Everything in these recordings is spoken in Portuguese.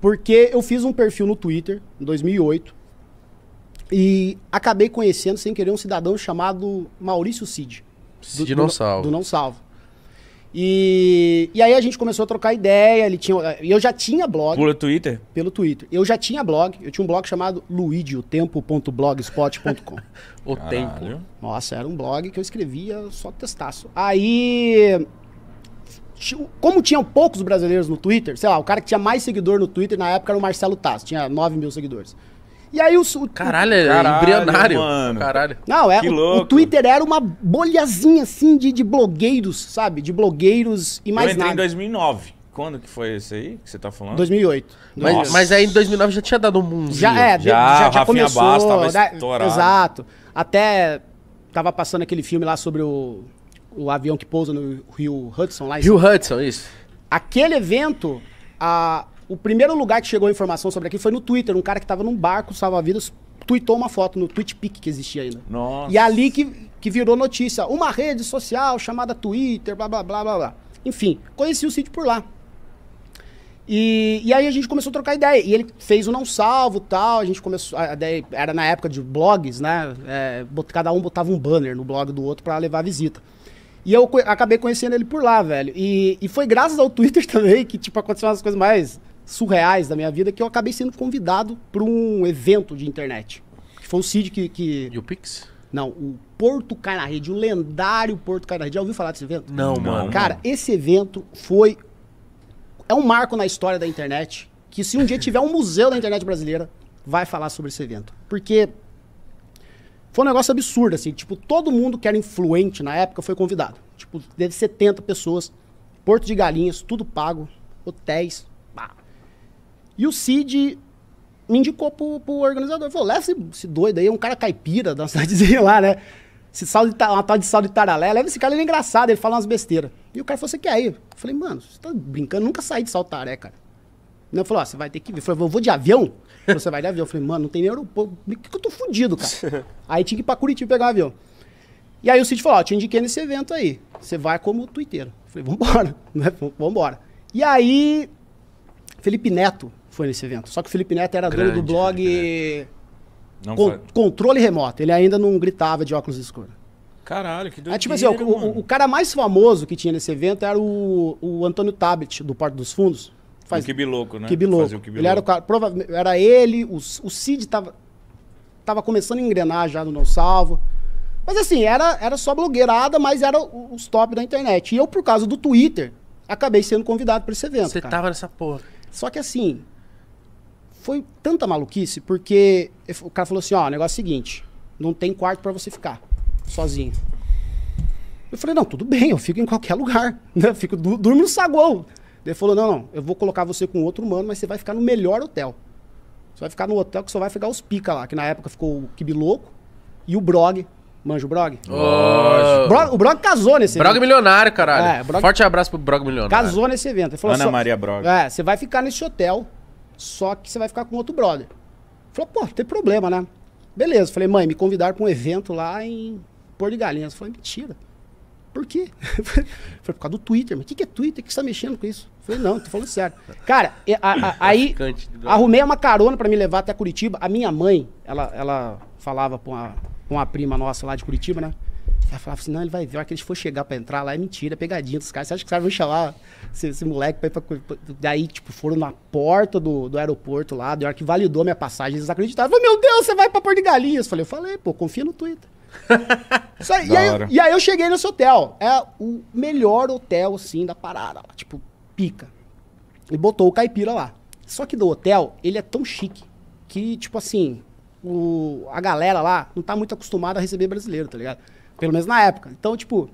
Porque eu fiz um perfil no Twitter, em 2008, e acabei conhecendo, sem querer, um cidadão chamado Maurício Cid. Cid do, do, Não Salvo. Do Não Salvo. E, e aí a gente começou a trocar ideia, ele tinha, eu já tinha blog. Pelo Twitter? Pelo Twitter. Eu já tinha blog, eu tinha um blog chamado luidiotempo.blogspot.com. o Tempo. Nossa, era um blog que eu escrevia só testaço. Aí como tinham poucos brasileiros no Twitter, sei lá, o cara que tinha mais seguidor no Twitter na época era o Marcelo Tassi, tinha 9 mil seguidores. E aí o. o caralho, é caralho, embrionário. Mano. Caralho. Não, é, o, o, Twitter era uma bolhazinha assim de, de blogueiros, sabe? De blogueiros e mais Eu entrei nada. em 2009. Quando que foi esse aí que você tá falando? 2008. Mas, mas, aí em 2009 já tinha dado um mundo. Já, é, já, já, já começou. Bastos, tava né? estourado. Exato. Até tava passando aquele filme lá sobre o o avião que pousa no Rio Hudson lá. Rio Hudson, isso. Aquele evento, a, o primeiro lugar que chegou a informação sobre aquilo foi no Twitter. Um cara que estava num barco salva-vidas tweetou uma foto no TweetPic que existia ainda. Nossa. E é ali que, que virou notícia. Uma rede social chamada Twitter, blá, blá, blá, blá, blá. Enfim, conheci o sítio por lá. E, e, aí a gente começou a trocar ideia. E ele fez o Não Salvo tal. A gente começou. A, era na época de blogs, né? É, cada um botava um banner no blog do outro para levar visita. E eu acabei conhecendo ele por lá, velho. E, e foi graças ao Twitter também que, tipo, aconteceu umas coisas mais surreais da minha vida que eu acabei sendo convidado para um evento de internet. Que foi o Cid que. que... E o Pix? Não, o Porto Cai na Rede, o lendário Porto Cai na Rede. Já ouviu falar desse evento? Não mano. Cara, esse evento foi. É um marco na história da internet. Que se um dia tiver um museu da internet brasileira, vai falar sobre esse evento. Porque foi um negócio absurdo, assim. Tipo, todo mundo que era influente na época foi convidado. Tipo, teve 70 pessoas, Porto de Galinhas, tudo pago, hotéis. Pá. E o Cid me indicou pro, pro organizador. Falou, leva esse, esse, doido aí, é um cara caipira da cidadezinha lá, né? Esse sal de, uma tal de sal de taralé, leva esse cara, ele é engraçado, ele fala umas besteiras. E o cara falou, você quer ir? Eu falei, mano, você tá brincando? Eu nunca saí de saltaré, cara. Ele falou, ó, você vai ter que vir. Eu falei, vou de avião? Você vai de avião. Eu falei, mano, não tem nem aeroporto. Por que, eu tô fudido, cara? aí tinha que ir pra Curitiba pegar um avião. E aí o Cid falou, ó, te indiquei nesse evento aí. Você vai como tuiteiro. Eu falei, vambora. Né? Vambora. E aí, Felipe Neto foi nesse evento. Só que o Felipe Neto era Grande, dono do blog Con Controle Remoto. Ele ainda não gritava de óculos escuros. Caralho, que tipo doideira, é, tipo assim, o, o, o, cara mais famoso que tinha nesse evento era o, o Antônio Tabet, do Porto dos Fundos. Faz... Né? Um quibiloco, né? Quibiloco. Fazia o quibiloco. Ele era, o cara, prova... era ele, o, o Cid tava, tava começando a engrenar já no Não Salvo. Mas assim, era, era só blogueirada, mas era os top da internet. E eu, por causa do Twitter, acabei sendo convidado para esse evento. Você cara. tava nessa porra. Só que assim, foi tanta maluquice, porque o cara falou assim: ó, negócio é o seguinte, não tem quarto para você ficar sozinho. Eu falei: não, tudo bem, eu fico em qualquer lugar. Né? Eu fico, durmo no saguão. Ele falou: não, não, eu vou colocar você com outro humano, mas você vai ficar no melhor hotel. Você vai ficar no hotel que só vai ficar os pica lá, que na época ficou o Kibiloco e o Brog. Manja o Brog? Oh. Brog o Brog casou nesse Brog evento. milionário, caralho. É, Brog... Forte abraço pro Brog milionário. Casou nesse evento. Ele falou, Ana Maria Brog. É, você vai ficar nesse hotel, só que você vai ficar com outro brother. Falou, pô, tem problema, né? Beleza. Falei, mãe, me convidaram pra um evento lá em Porto de Galinhas. Falei, mentira. Por quê? Foi por causa do Twitter. Mas o que, que é Twitter? O que você tá mexendo com isso? falei, não, tô falando sério. Cara, a, a, aí arrumei uma carona para me levar até Curitiba. A minha mãe, ela, ela falava com uma com uma prima nossa lá de Curitiba, né? Ela falava assim, não, ele vai ver, a hora que eles for chegar pra entrar lá, é mentira, é pegadinha dos caras. Você acha que os caras vão chamar esse, esse moleque pra ir pra, pra, Daí, tipo, foram na porta do, do aeroporto lá, de hora que validou minha passagem, eles acreditaram. falei, meu Deus, você vai pra Porto de Galinhas. falei, eu falei, pô, confia no Twitter. e, aí, e, aí, eu cheguei nesse hotel. É o melhor hotel, assim, da parada. Lá, tipo, pica. E botou o caipira lá. Só que do hotel, ele é tão chique que, tipo assim, o, a galera lá não tá muito acostumada a receber brasileiro, tá ligado? Pelo menos na época. Então, tipo,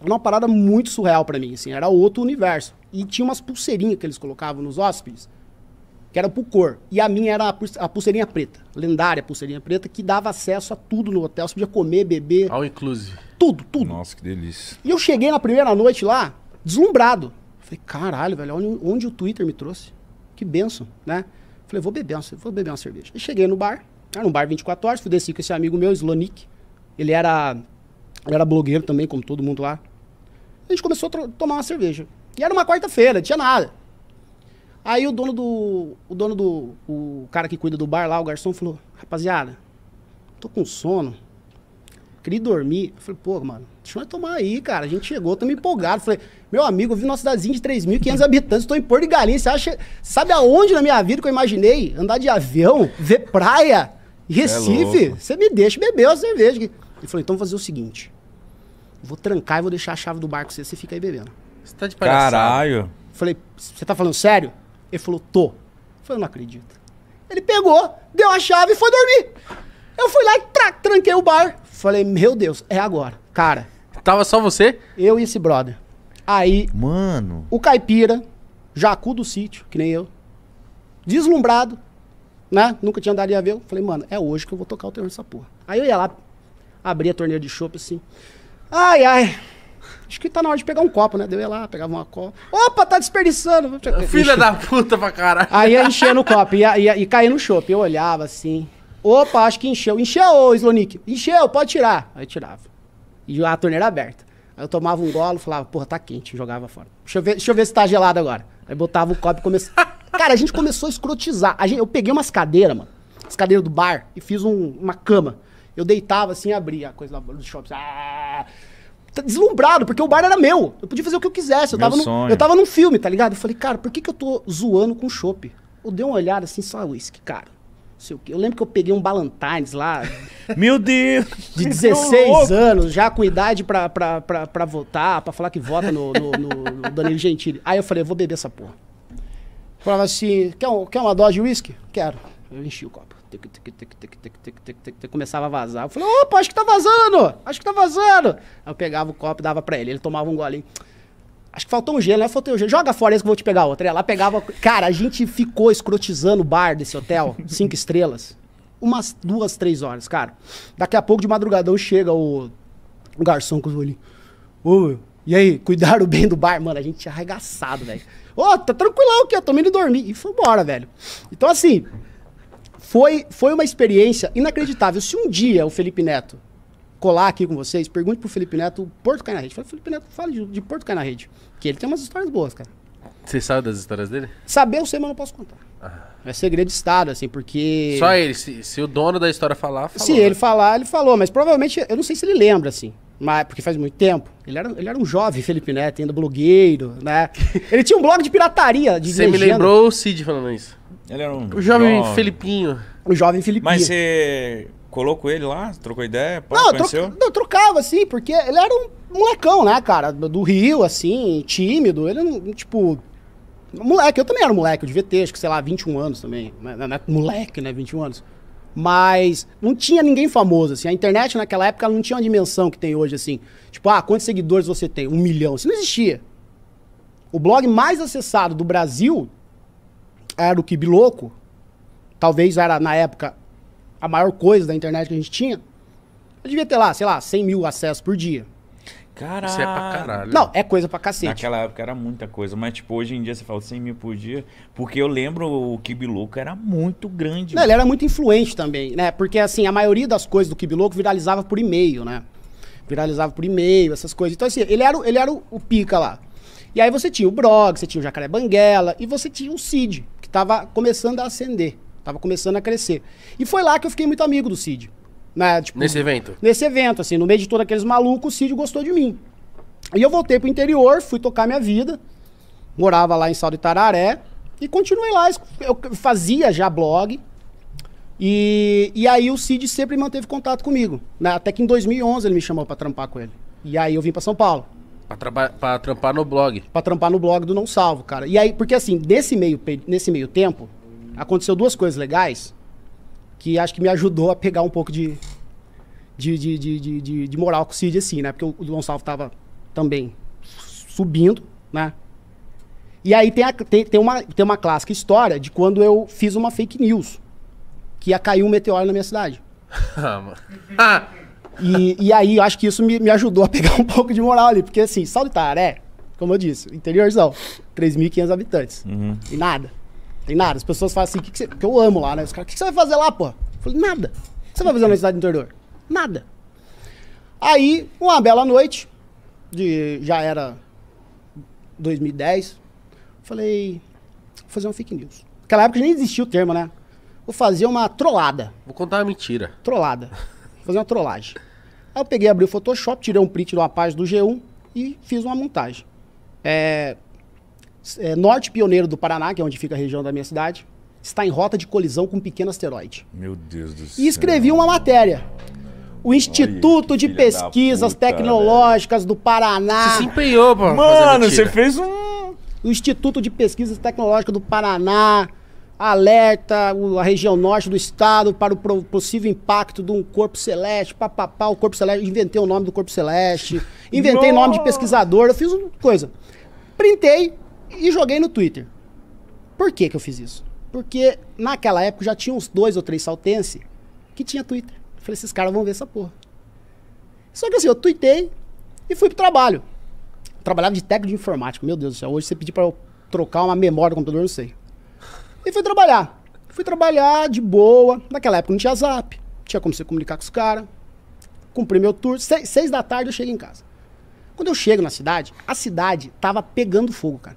era uma parada muito surreal para mim, assim. Era outro universo. E tinha umas pulseirinhas que eles colocavam nos hóspedes que era por cor. E a minha era a pulseirinha preta, lendária pulseirinha preta, que dava acesso a tudo no hotel. Você podia comer, beber. All inclusive. Tudo, tudo. Nossa, que delícia. E eu cheguei na primeira noite lá, deslumbrado. Falei, caralho, velho, onde, onde o Twitter me trouxe? Que benção, né? Falei, vou beber, uma, vou beber uma cerveja. E cheguei no bar, era um bar 24 horas, fui descer com esse amigo meu, Slonik. Ele era, ele era blogueiro também, como todo mundo lá. A gente começou a tomar uma cerveja. E era uma quarta-feira, não tinha nada. Aí o dono do. O dono do. O cara que cuida do bar lá, o garçom, falou: Rapaziada, tô com sono. Queria dormir. Eu falei, pô, mano, deixa eu tomar aí, cara. A gente chegou, tamo empolgado. Eu falei, meu amigo, eu vi uma cidadezinha de 3.500 habitantes, tô em Porto de Galinha. Você acha. Sabe aonde na minha vida que eu imaginei? Andar de avião, ver praia, Recife. É você me deixa beber uma cerveja. Ele falou, então vou fazer o seguinte. Vou trancar e vou deixar a chave do barco você, você fica aí bebendo. Você tá de palhaçada. Caralho. Falei, você tá falando sério? Ele falou, tô. Eu falei, não acredito. Ele pegou, deu a chave e foi dormir. Eu fui lá e tra tranquei o bar. Falei, meu Deus, é agora. Cara. Tava só você? Eu e esse brother. Aí. Mano. O caipira, jacu do sítio, que nem eu. Deslumbrado, né? Nunca tinha andado em avião. Falei, mano, é hoje que eu vou tocar o terror nessa porra. Aí eu ia lá, abria a torneira de chope assim. Ai, ai. Acho que tá na hora de pegar um copo, né? Deu lá, pegava uma copa. Opa, tá desperdiçando. Filha da puta pra caralho. Aí ia enchendo o copo, ia, ia, ia, caía no chope. Eu olhava assim. Opa, acho que encheu. Encheu, ô Slonick. Encheu, pode tirar. Aí tirava. E a torneira aberta. Aí eu tomava um golo, falava, porra, tá quente. Jogava fora. Deixa eu ver, deixa eu ver se tá gelado agora. Aí botava o copo e começava. Cara, a gente começou a escrotizar. A gente, eu peguei umas cadeiras, mano. As cadeiras do bar e fiz um, uma cama. Eu deitava assim, abria a coisa lá do shopping. Ah! Tá deslumbrado, porque o bar era meu. Eu podia fazer o que eu quisesse. Eu, meu tava, no, eu tava num filme, tá ligado? Eu falei, cara, por que, que eu tô zoando com chopp? Eu dei uma olhada assim, só ah, uísque, cara. Não sei o quê. Eu lembro que eu peguei um Ballantines lá. Meu Deus! De 16 anos, já com idade pra, pra, pra, pra votar, pra falar que vota no, no, no Danilo Gentili. Aí eu falei, eu vou beber essa porra. Falava assim, quer, um, quer uma dose de uísque? Quero. Eu enchi o copo. Começava a vazar. Eu falei, opa, acho que tá vazando! Acho que tá vazando! Aí eu pegava o copo e dava pra ele. Ele tomava um golinho. Acho que faltou um gelo, né? Faltou um gelo. Joga fora isso que eu vou te pegar outro. Ela pegava. Cara, a gente ficou escrotizando o bar desse hotel, cinco estrelas, umas duas, três horas, cara. Daqui a pouco de madrugadão chega o, o garçom com os olhinhos. Ô, meu, e aí, cuidaram bem do bar? Mano, a gente tinha arregaçado, velho. Ô, oh, tá tranquilão aqui, eu tô indo dormir. E foi embora, velho. Então, assim, foi, foi uma experiência inacreditável. Se um dia o Felipe Neto colar aqui com vocês, pergunte pro Felipe Neto Porto Cai na Rede. Fala, Felipe Neto, fala de, de Porto Cai na Rede. Que ele tem umas histórias boas, cara. Você sabe das histórias dele? Saber eu sei, mas não posso contar. Ah. É segredo de Estado, assim, porque. Só ele, se, se o dono da história falar, falou. Se né? ele falar, ele falou, mas provavelmente, eu não sei se ele lembra, assim. Mas, porque faz muito tempo. Ele era, ele era um jovem, Felipe Neto, ainda blogueiro, né? ele tinha um blog de pirataria, de Você me lembrou o Cid falando isso. Ele era um. O jovem, jovem. Felipinho. O jovem Felipinho. Mas você colocou ele lá? Trocou ideia? Pô, não, conheceu? não, trocava, assim, porque ele era um molecão, né, cara? Do Rio, assim, tímido. Ele, tipo. Moleque, eu também era moleque, eu devia ter, acho que, sei lá, 21 anos também. Né, né, né, moleque, né? 21 anos. Mas não tinha ninguém famoso, assim. A internet naquela época não tinha uma dimensão que tem hoje, assim. Tipo, ah, quantos seguidores você tem? Um milhão. Isso não existia. O blog mais acessado do Brasil era o Kibiloco, talvez era na época a maior coisa da internet que a gente tinha. Eu devia ter lá, sei lá, 100 mil acessos por dia. Caralho. Isso é pra caralho. Não, é coisa pra cacete. Naquela época era muita coisa, mas tipo, hoje em dia você fala 100 mil por dia, porque eu lembro o Kibiloco era muito grande. Não, ele era muito influente também, né? Porque assim, a maioria das coisas do Kibiloco viralizava por e-mail, né? Viralizava por e-mail, essas coisas. Então assim, ele era, ele era o, o pica lá. E aí você tinha o Brog, você tinha o Jacaré Banguela e você tinha o Cid que estava começando a ascender, estava começando a crescer. E foi lá que eu fiquei muito amigo do Cid. Né? Tipo, nesse evento? Nesse evento, assim, no meio de todos aqueles malucos, o Cid gostou de mim. E eu voltei para o interior, fui tocar minha vida, morava lá em Saldo Itararé, e continuei lá, eu fazia já blog, e, e aí o Cid sempre manteve contato comigo, né? até que em 2011 ele me chamou para trampar com ele. E aí eu vim para São Paulo. Pra, trampar no blog. Pra trampar no blog do Não Salvo, cara. E aí, porque assim, nesse meio, nesse meio tempo, aconteceu duas coisas legais que acho que me ajudou a pegar um pouco de, de, de, de, de, de moral com o Cid, assim, né? Porque o, o Não Salvo tava também subindo, né? E aí tem, a, tem, tem, uma, tem uma clássica história de quando eu fiz uma fake news que ia cair um meteoro na minha cidade. ah, mano. E, e aí, acho que isso me, me ajudou a pegar um pouco de moral ali, porque assim, é, como eu disse, interiorzão, 3.500 habitantes, uhum. e nada. Tem nada. As pessoas falam assim, que, que, você, que eu amo lá, né? Os caras, o que, que, você vai fazer lá, pô? Eu falei, nada. O que você vai fazer na cidade do interior? Nada. Aí, uma bela noite, de, já era 2010, falei, vou fazer um fake news. Naquela época nem existia o termo, né? Vou fazer uma trollada. Vou contar uma mentira. Trollada. Vou fazer uma trollagem. Aí eu peguei, abri o Photoshop, tirei um print de uma página do G1 e fiz uma montagem. É, é, norte Pioneiro do Paraná, que é onde fica a região da minha cidade, está em rota de colisão com um pequeno asteroide. Meu Deus do céu. E escrevi uma matéria. O Instituto de Pesquisas puta, Tecnológicas velho. do Paraná. Você se empenhou, pô. Mano, você fez um. O Instituto de Pesquisas Tecnológicas do Paraná alerta a região norte do estado para o possível impacto de um corpo celeste, papapá, o corpo celeste, inventei o nome do corpo celeste, inventei Nossa. nome de pesquisador, eu fiz coisa. Printei e joguei no Twitter. Por que que eu fiz isso? Porque naquela época já tinha uns dois ou três saltense que tinha Twitter. Eu falei, esses caras vão ver essa porra. Só que assim, eu tuitei e fui pro trabalho. trabalhava de técnico de informática, meu Deus do céu. Hoje você pedir para eu trocar uma memória do computador, eu não sei. E fui trabalhar. Fui trabalhar de boa. Naquela época não tinha zap, tinha como se comunicar com os caras. Cumpri meu tour. Se, seis da tarde eu cheguei em casa. Quando eu chego na cidade, a cidade tava pegando fogo, cara.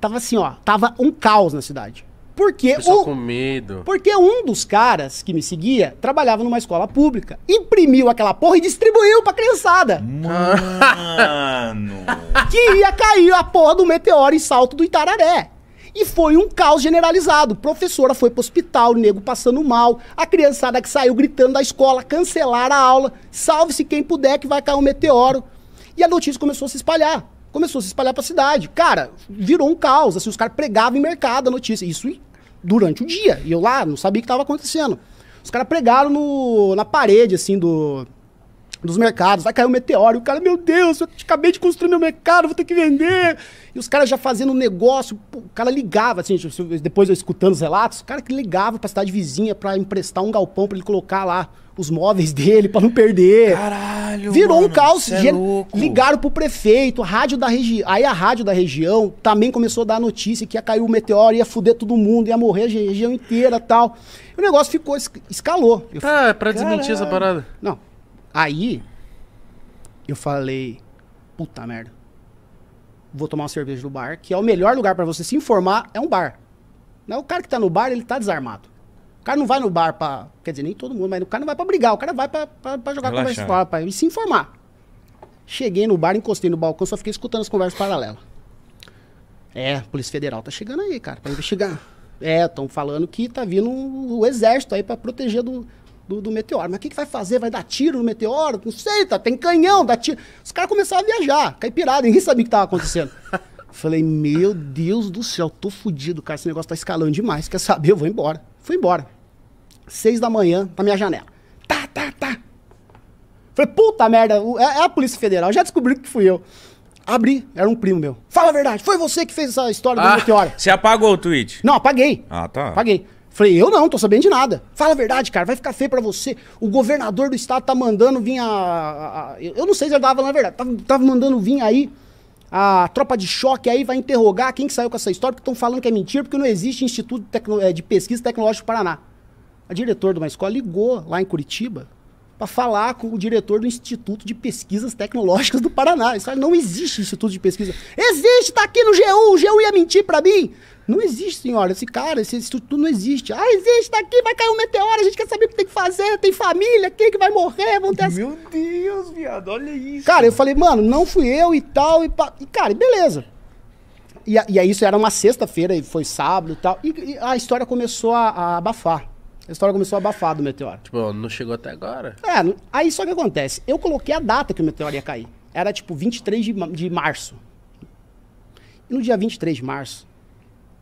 Tava assim, ó. Tava um caos na cidade. Porque o, com medo. Porque um dos caras que me seguia trabalhava numa escola pública, imprimiu aquela porra e distribuiu pra criançada. Mano. que ia cair a porra do meteoro e salto do Itararé. E foi um caos generalizado. Professora foi pro hospital, nego passando mal, a criançada que saiu gritando da escola, cancelar a aula, salve-se quem puder que vai cair um meteoro. E a notícia começou a se espalhar. Começou a se espalhar pra cidade. Cara, virou um caos. Assim, os caras pregavam em mercado a notícia. Isso durante o dia. E eu lá não sabia o que estava acontecendo. Os caras pregaram no, na parede, assim, do, dos mercados. Vai cair um meteoro. O cara, meu Deus, eu acabei de construir meu mercado, vou ter que vender. E os caras já fazendo negócio. o cara ligava, assim, depois eu escutando os relatos, o cara que ligava pra cidade vizinha para emprestar um galpão para ele colocar lá os móveis dele para não perder. Caralho, Virou mano, um caos. É louco. Ligaram pro prefeito, rádio da região. Aí a rádio da região também começou a dar notícia que ia cair o um meteoro, ia fuder todo mundo, ia morrer a região inteira tal. E o negócio ficou, escalou. Eu tá, é pra desmentir essa parada. Não, Aí, eu falei, puta merda. Vou tomar uma cerveja no bar, que é o melhor lugar para você se informar, é um bar. Não, né, o cara que tá no bar, ele tá desarmado. O cara não vai no bar pra. Quer dizer, nem todo mundo, mas o cara não vai pra brigar, o cara vai pra, pra, pra jogar Relaxar. conversa fora, pra, e se informar. Cheguei no bar, encostei no balcão, só fiquei escutando as conversas paralelas. É, Polícia Federal tá chegando aí, cara, pra investigar. É, estão falando que tá vindo o exército aí para proteger do, do, do meteoro. Mas o que, que vai fazer? Vai dar tiro no meteoro? Não sei, tá, tem canhão, dá tiro. Os caras começaram a viajar, caipirada, ninguém sabia o que estava acontecendo. Falei, meu Deus do céu, tô fudido, cara, esse negócio tá escalando demais, quer saber? Eu vou embora. Fui embora. Seis da manhã, na minha janela. Tá, tá, tá. Falei, puta merda, é, é, a Polícia Federal, já descobriu que fui eu. Abri, era um primo meu. Fala a verdade, foi você que fez essa história ah, do meteoro. Você apagou o tweet? Não, apaguei. Ah, tá. Apaguei. Falei, eu não, tô sabendo de nada. Fala a verdade, cara, vai ficar feio pra você. O governador do estado tá mandando vir a. a, a eu não sei se ele tava falando a verdade, tava, tava, mandando vir aí a tropa de choque, aí vai interrogar quem que saiu com essa história, porque estão falando que é mentira, porque não existe Instituto é, de Pesquisa Tecnológica do Paraná. A diretor de uma escola ligou lá em Curitiba para falar com o diretor do Instituto de Pesquisas Tecnológicas do Paraná. Isso não existe Instituto de Pesquisa. Existe, tá aqui no GU, o GU ia mentir para mim. Não existe, senhora. Esse cara, esse, isso tudo não existe. Ah, existe, tá aqui, vai cair um meteoro, a gente quer saber o que tem que fazer, tem família, quem que vai morrer, vão ter... Meu Deus, viado, olha isso. Cara, eu falei, mano, não fui eu e tal, e, pa... e cara, beleza. E, e aí isso era uma sexta-feira, e foi sábado e tal, e, e a história começou a, a, abafar. A história começou a abafar do meteoro. Tipo, não chegou até agora? É, aí só que acontece, eu coloquei a data que o meteoro ia cair. Era tipo 23 de, de março. E no dia 23 de março,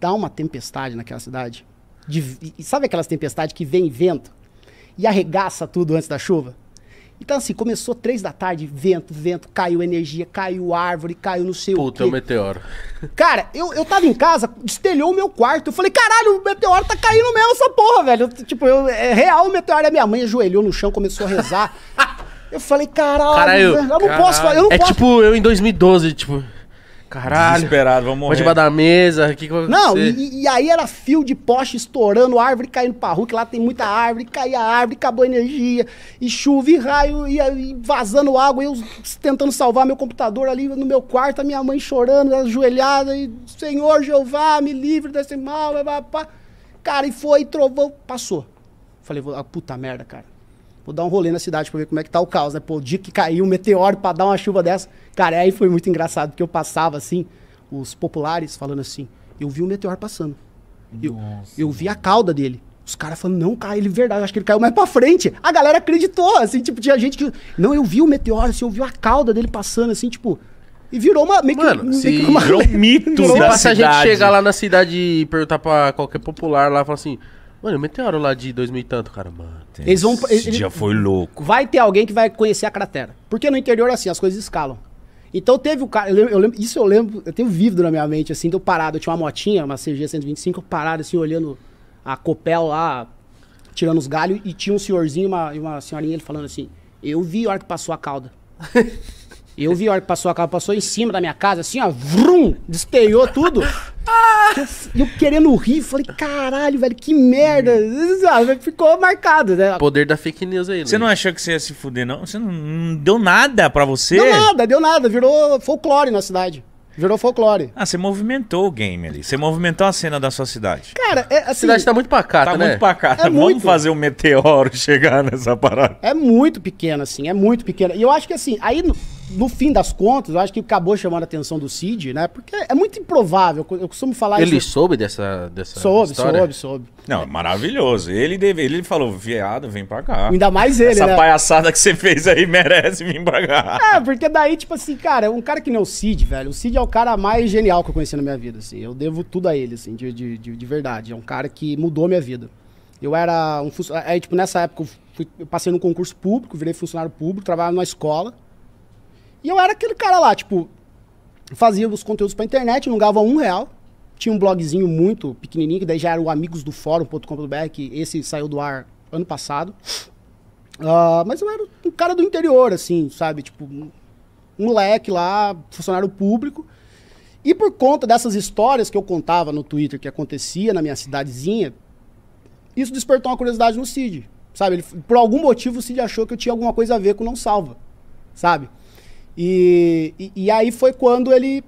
dá uma tempestade naquela cidade. De, sabe aquelas tempestades que vem vento e arregaça tudo antes da chuva? Então, assim, começou três da tarde, vento, vento, caiu energia, caiu árvore, caiu no seu. Puta, o é quê. um meteoro. Cara, eu, eu tava em casa, destelhou o meu quarto. Eu falei, caralho, o meteoro tá caindo mesmo essa porra, velho. Eu, tipo, eu, é real o meteoro. A minha mãe ajoelhou no chão, começou a rezar. eu falei, caralho, caralho eu não caralho. posso... Eu não é posso. tipo eu em 2012, tipo... Caralho. Desesperado, vamos morrer. Pode debaixo da mesa. Que que não, e, e, aí era fio de poste estourando, árvore caindo pra rua, que lá tem muita árvore, caía árvore, acabou a energia, e chuva, e raio, e, e vazando água, e eu tentando salvar meu computador ali no meu quarto, a minha mãe chorando, ajoelhada, e Senhor Jeová, me livre desse mal, blá, blá, blá. Cara, e foi, trovão, passou. Falei, ah, puta merda, cara. Vou dar um rolê na cidade para ver como é que tá o caos, né? Pô, o dia que caiu um meteoro para dar uma chuva dessa. Cara, aí foi muito engraçado, porque eu passava assim, os populares falando assim, eu vi um meteoro passando. Eu, Nossa, eu vi a cauda dele. Os caras falando, não, cara, ele verdade, eu acho que ele caiu mais pra frente. A galera acreditou, assim, tipo, tinha gente que. Não, eu vi o meteoro, assim, eu vi a cauda dele passando, assim, tipo. E virou uma. Meio Mano, que, se uma... virou um mito. Se da a gente chegar lá na cidade e perguntar pra qualquer popular lá, falar assim. Mano, o meteoro lá de 2000 e tanto, cara, mano. Eles vão. Esse dia foi louco. Vai ter alguém que vai conhecer a cratera. Porque no interior, assim, as coisas escalam. Então teve o cara. Eu lembro, eu lembro, isso eu lembro, eu tenho vívido na minha mente, assim, deu parado. Eu tinha uma motinha, uma CG 125, parado, assim, olhando a Copel lá, tirando os galhos, e tinha um senhorzinho e uma, uma senhorinha ele falando assim: Eu vi a hora que passou a cauda. Eu vi a hora que passou a carro, passou em cima da minha casa, assim, ó, vrum, despeiou tudo. Ah! Eu, eu, querendo rir, falei, caralho, velho, que merda. Ah, ficou marcado, né? Poder da fake news aí, Você não né? achou que você ia se fuder, não? Você não, deu nada pra você? Deu nada, deu nada. Virou folclore na cidade. Virou folclore. Ah, você movimentou o game ali. Você movimentou a cena da sua cidade. Cara, é, assim, a cidade tá muito pacata, tá né? muito pacata. É Vamos muito. fazer um meteoro chegar nessa parada. É muito pequena, assim. É muito pequena. E eu acho que, assim, aí no fim das contas, eu acho que acabou chamando a atenção do Cid, né? Porque é muito improvável, eu costumo falar ele isso. Ele soube dessa, dessa soube, história? Soube, soube, Não, maravilhoso. Ele, deve, ele falou, viado, vem pra cá. Ainda mais ele, Essa né? palhaçada que você fez aí merece vir pra cá. É, porque daí, tipo assim, cara, um cara que nem o Cid, velho, o Cid é o cara mais genial que eu conheci na minha vida, assim. Eu devo tudo a ele, assim, de, de, de, de verdade. É um cara que mudou minha vida. Eu era um funcionário... Aí, tipo, nessa época, eu, fui, eu passei num concurso público, virei funcionário público, trabalhava numa escola e eu era aquele cara lá, tipo, fazia os conteúdos pra internet, não ganhava um real. Tinha um blogzinho muito pequenininho, que daí já era o amigosdofórum.com.br, que esse saiu do ar ano passado. Uh, mas eu era um cara do interior, assim, sabe? Tipo, um moleque lá, funcionário público. E por conta dessas histórias que eu contava no Twitter que acontecia na minha cidadezinha, isso despertou uma curiosidade no Cid, sabe? Ele, por algum motivo o Cid achou que eu tinha alguma coisa a ver com Não Salva, sabe? E, e, e aí foi quando ele